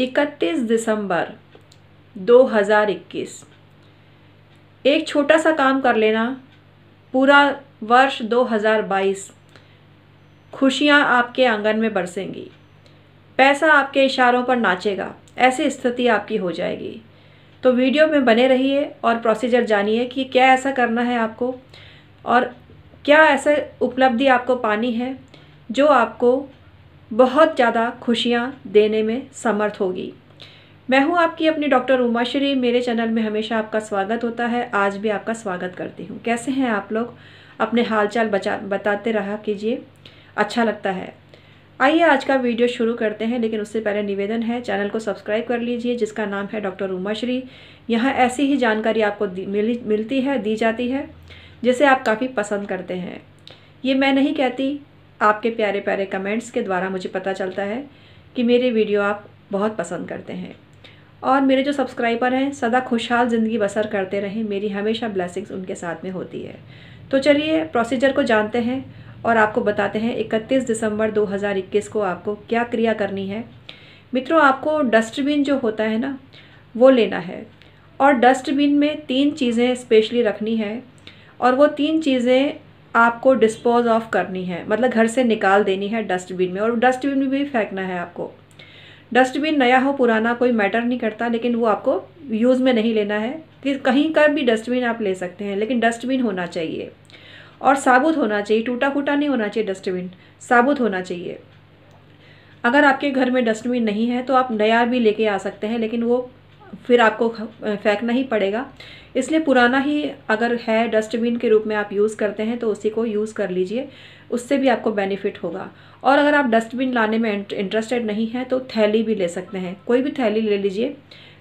इकतीस दिसंबर 2021 एक छोटा सा काम कर लेना पूरा वर्ष 2022 खुशियां आपके आंगन में बरसेंगी पैसा आपके इशारों पर नाचेगा ऐसी स्थिति आपकी हो जाएगी तो वीडियो में बने रहिए और प्रोसीजर जानिए कि क्या ऐसा करना है आपको और क्या ऐसे उपलब्धि आपको पानी है जो आपको बहुत ज़्यादा खुशियाँ देने में समर्थ होगी मैं हूँ आपकी अपनी डॉक्टर उमा श्री मेरे चैनल में हमेशा आपका स्वागत होता है आज भी आपका स्वागत करती हूँ कैसे हैं आप लोग अपने हालचाल बचा बताते रहा कीजिए अच्छा लगता है आइए आज का वीडियो शुरू करते हैं लेकिन उससे पहले निवेदन है चैनल को सब्सक्राइब कर लीजिए जिसका नाम है डॉक्टर उमा श्री यहाँ ऐसी ही जानकारी आपको मिल, मिलती है दी जाती है जिसे आप काफ़ी पसंद करते हैं ये मैं नहीं कहती आपके प्यारे प्यारे कमेंट्स के द्वारा मुझे पता चलता है कि मेरे वीडियो आप बहुत पसंद करते हैं और मेरे जो सब्सक्राइबर हैं सदा खुशहाल ज़िंदगी बसर करते रहें मेरी हमेशा ब्लेसिंग्स उनके साथ में होती है तो चलिए प्रोसीजर को जानते हैं और आपको बताते हैं 31 दिसंबर 2021 को आपको क्या क्रिया करनी है मित्रों आपको डस्टबिन जो होता है ना वो लेना है और डस्टबिन में तीन चीज़ें स्पेशली रखनी है और वो तीन चीज़ें आपको डिस्पोज ऑफ करनी है मतलब घर से निकाल देनी है डस्टबिन में और डस्टबिन में भी फेंकना है आपको डस्टबिन नया हो पुराना कोई मैटर नहीं करता लेकिन वो आपको यूज़ में नहीं लेना है कि कहीं का भी डस्टबिन आप ले सकते हैं लेकिन डस्टबिन होना चाहिए और साबुत होना चाहिए टूटा फूटा नहीं होना चाहिए डस्टबिन साबुत होना चाहिए अगर आपके घर में डस्टबिन नहीं है तो आप नया भी लेके आ सकते हैं लेकिन वो फिर आपको फेंकना ही पड़ेगा इसलिए पुराना ही अगर है डस्टबिन के रूप में आप यूज़ करते हैं तो उसी को यूज़ कर लीजिए उससे भी आपको बेनिफिट होगा और अगर आप डस्टबिन लाने में इंटरेस्टेड नहीं हैं तो थैली भी ले सकते हैं कोई भी थैली ले लीजिए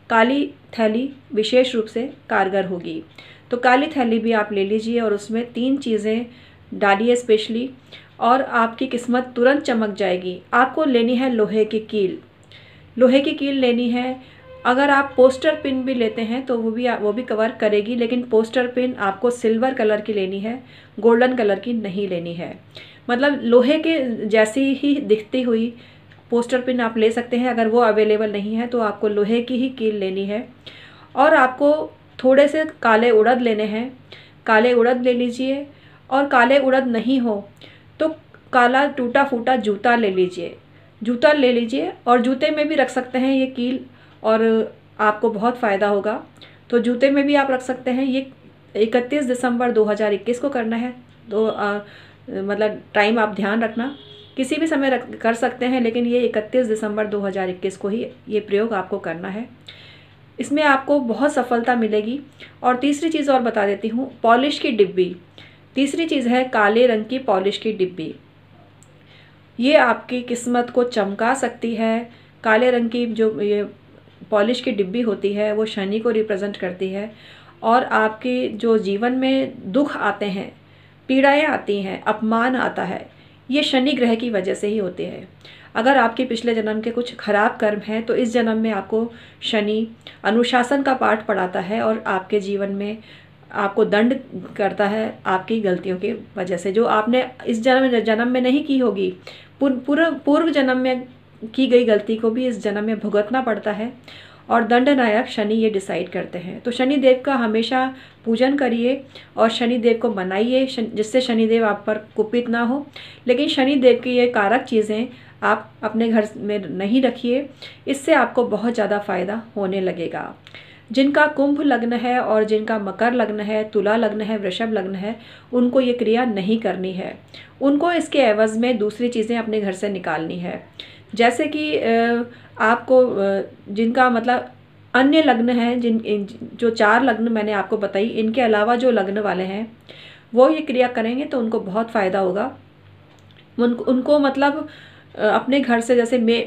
काली थैली विशेष रूप से कारगर होगी तो काली थैली भी आप ले लीजिए और उसमें तीन चीज़ें डालिए स्पेशली और आपकी किस्मत तुरंत चमक जाएगी आपको लेनी है लोहे की कील लोहे की कील लेनी है अगर आप पोस्टर पिन भी लेते हैं तो वो भी वो भी कवर करेगी लेकिन पोस्टर पिन आपको सिल्वर कलर की लेनी है गोल्डन कलर की नहीं लेनी है मतलब लोहे के जैसी ही दिखती हुई पोस्टर पिन आप ले सकते हैं अगर वो अवेलेबल नहीं है तो आपको लोहे की ही कील लेनी है और आपको थोड़े से काले उड़द लेने हैं काले उड़द ले लीजिए और काले उड़द नहीं हो तो काला टूटा फूटा जूता ले लीजिए जूता ले लीजिए और जूते में भी रख सकते हैं ये कील और आपको बहुत फ़ायदा होगा तो जूते में भी आप रख सकते हैं ये इकतीस दिसंबर 2021 को करना है तो आ, मतलब टाइम आप ध्यान रखना किसी भी समय रख कर सकते हैं लेकिन ये 31 दिसंबर 2021 को ही ये प्रयोग आपको करना है इसमें आपको बहुत सफलता मिलेगी और तीसरी चीज़ और बता देती हूँ पॉलिश की डिब्बी तीसरी चीज़ है काले रंग की पॉलिश की डिब्बी ये आपकी किस्मत को चमका सकती है काले रंग की जो ये पॉलिश की डिब्बी होती है वो शनि को रिप्रेजेंट करती है और आपके जो जीवन में दुख आते हैं पीड़ाएं आती हैं अपमान आता है ये शनि ग्रह की वजह से ही होते हैं अगर आपके पिछले जन्म के कुछ खराब कर्म हैं तो इस जन्म में आपको शनि अनुशासन का पाठ पढ़ाता है और आपके जीवन में आपको दंड करता है आपकी गलतियों की वजह से जो आपने इस जन्म जन्म में नहीं की होगी पूर्व पूर्व जन्म में की गई गलती को भी इस जन्म में भुगतना पड़ता है और दंडनायक शनि ये डिसाइड करते हैं तो शनि देव का हमेशा पूजन करिए और शनि देव को मनाइए जिससे शनि देव आप पर कुपित ना हो लेकिन शनि देव की ये कारक चीज़ें आप अपने घर में नहीं रखिए इससे आपको बहुत ज़्यादा फ़ायदा होने लगेगा जिनका कुंभ लग्न है और जिनका मकर लग्न है तुला लग्न है वृषभ लग्न है उनको ये क्रिया नहीं करनी है उनको इसके एवज़ में दूसरी चीज़ें अपने घर से निकालनी है जैसे कि आपको जिनका मतलब अन्य लग्न हैं जिन जो चार लग्न मैंने आपको बताई इनके अलावा जो लग्न वाले हैं वो ये क्रिया करेंगे तो उनको बहुत फ़ायदा होगा उन उनको मतलब अपने घर से जैसे मे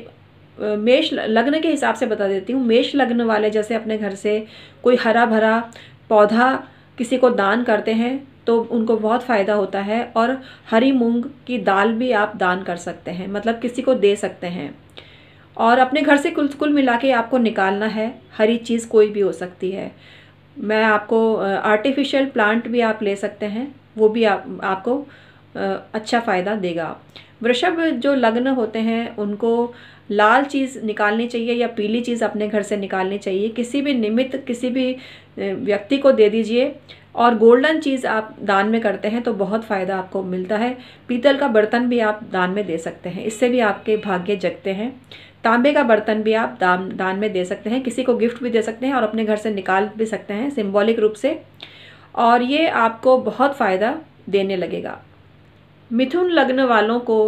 मेष लग्न के हिसाब से बता देती हूँ मेष लग्न वाले जैसे अपने घर से कोई हरा भरा पौधा किसी को दान करते हैं तो उनको बहुत फ़ायदा होता है और हरी मूंग की दाल भी आप दान कर सकते हैं मतलब किसी को दे सकते हैं और अपने घर से कुल कुल मिला के आपको निकालना है हरी चीज़ कोई भी हो सकती है मैं आपको आर्टिफिशियल प्लांट भी आप ले सकते हैं वो भी आप आपको अच्छा फ़ायदा देगा वृषभ जो लग्न होते हैं उनको लाल चीज़ निकालनी चाहिए या पीली चीज़ अपने घर से निकालनी चाहिए किसी भी निमित्त किसी भी व्यक्ति को दे दीजिए और गोल्डन चीज़ आप दान में करते हैं तो बहुत फ़ायदा आपको मिलता है पीतल का बर्तन भी आप दान में दे सकते हैं इससे भी आपके भाग्य जगते हैं तांबे का बर्तन भी आप दान दान में दे सकते हैं किसी को गिफ्ट भी दे सकते हैं और अपने घर से निकाल भी सकते हैं सिम्बॉलिक रूप से और ये आपको बहुत फ़ायदा देने लगेगा मिथुन लग्न वालों को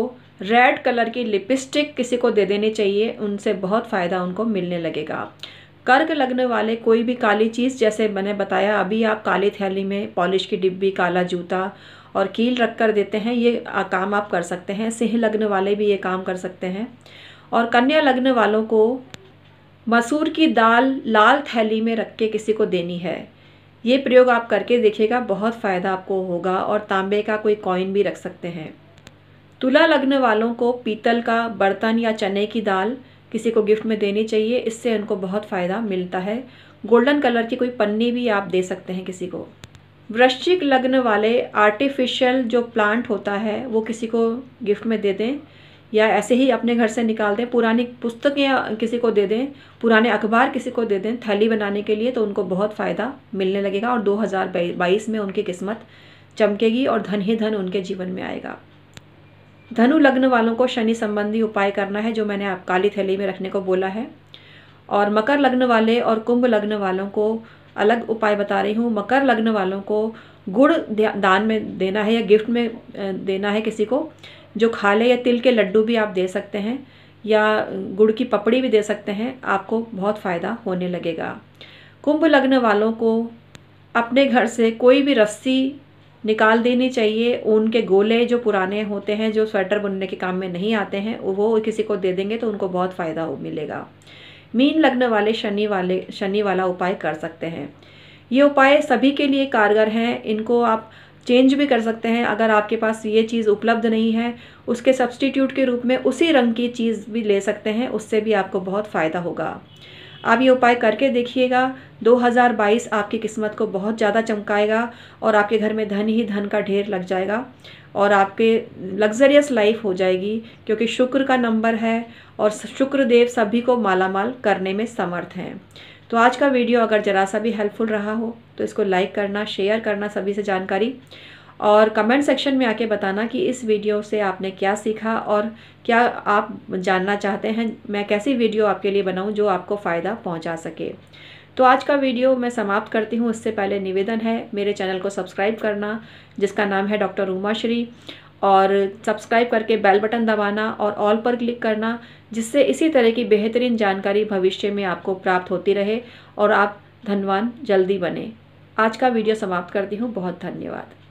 रेड कलर की लिपस्टिक किसी को दे देनी चाहिए उनसे बहुत फ़ायदा उनको मिलने लगेगा कर्क लगने वाले कोई भी काली चीज़ जैसे मैंने बताया अभी आप काली थैली में पॉलिश की डिब्बी काला जूता और कील रख कर देते हैं ये काम आप कर सकते हैं सिंह लगने वाले भी ये काम कर सकते हैं और कन्या लगने वालों को मसूर की दाल लाल थैली में रख के किसी को देनी है ये प्रयोग आप करके देखिएगा बहुत फ़ायदा आपको होगा और तांबे का कोई कॉइन भी रख सकते हैं तुला लगने वालों को पीतल का बर्तन या चने की दाल किसी को गिफ्ट में देनी चाहिए इससे उनको बहुत फ़ायदा मिलता है गोल्डन कलर की कोई पन्नी भी आप दे सकते हैं किसी को वृश्चिक लग्न वाले आर्टिफिशियल जो प्लांट होता है वो किसी को गिफ्ट में दे दें या ऐसे ही अपने घर से निकाल दें पुरानी पुस्तकें किसी को दे दें पुराने अखबार किसी को दे दें थैली बनाने के लिए तो उनको बहुत फ़ायदा मिलने लगेगा और 2022 में उनकी किस्मत चमकेगी और धन ही धन उनके जीवन में आएगा धनु लग्न वालों को शनि संबंधी उपाय करना है जो मैंने आप काली थैली में रखने को बोला है और मकर लग्न वाले और कुंभ लग्न वालों को अलग उपाय बता रही हूँ मकर लग्न वालों को गुड़ दान में देना है या गिफ्ट में देना है किसी को जो खा ले या तिल के लड्डू भी आप दे सकते हैं या गुड़ की पपड़ी भी दे सकते हैं आपको बहुत फ़ायदा होने लगेगा कुंभ लग्न वालों को अपने घर से कोई भी रस्सी निकाल देनी चाहिए ऊन के गोले जो पुराने होते हैं जो स्वेटर बुनने के काम में नहीं आते हैं वो किसी को दे देंगे तो उनको बहुत फ़ायदा मिलेगा मीन लगने वाले शनि वाले शनि वाला उपाय कर सकते हैं ये उपाय सभी के लिए कारगर हैं इनको आप चेंज भी कर सकते हैं अगर आपके पास ये चीज़ उपलब्ध नहीं है उसके सब्सटीट्यूट के रूप में उसी रंग की चीज़ भी ले सकते हैं उससे भी आपको बहुत फ़ायदा होगा आप ये उपाय करके देखिएगा 2022 आपकी किस्मत को बहुत ज़्यादा चमकाएगा और आपके घर में धन ही धन का ढेर लग जाएगा और आपके लग्जरियस लाइफ हो जाएगी क्योंकि शुक्र का नंबर है और शुक्र देव सभी को मालामाल करने में समर्थ हैं तो आज का वीडियो अगर ज़रा सा भी हेल्पफुल रहा हो तो इसको लाइक करना शेयर करना सभी से जानकारी और कमेंट सेक्शन में आके बताना कि इस वीडियो से आपने क्या सीखा और क्या आप जानना चाहते हैं मैं कैसी वीडियो आपके लिए बनाऊं जो आपको फ़ायदा पहुंचा सके तो आज का वीडियो मैं समाप्त करती हूँ उससे पहले निवेदन है मेरे चैनल को सब्सक्राइब करना जिसका नाम है डॉक्टर उमा श्री और सब्सक्राइब करके बेल बटन दबाना और ऑल पर क्लिक करना जिससे इसी तरह की बेहतरीन जानकारी भविष्य में आपको प्राप्त होती रहे और आप धनवान जल्दी बने आज का वीडियो समाप्त करती हूँ बहुत धन्यवाद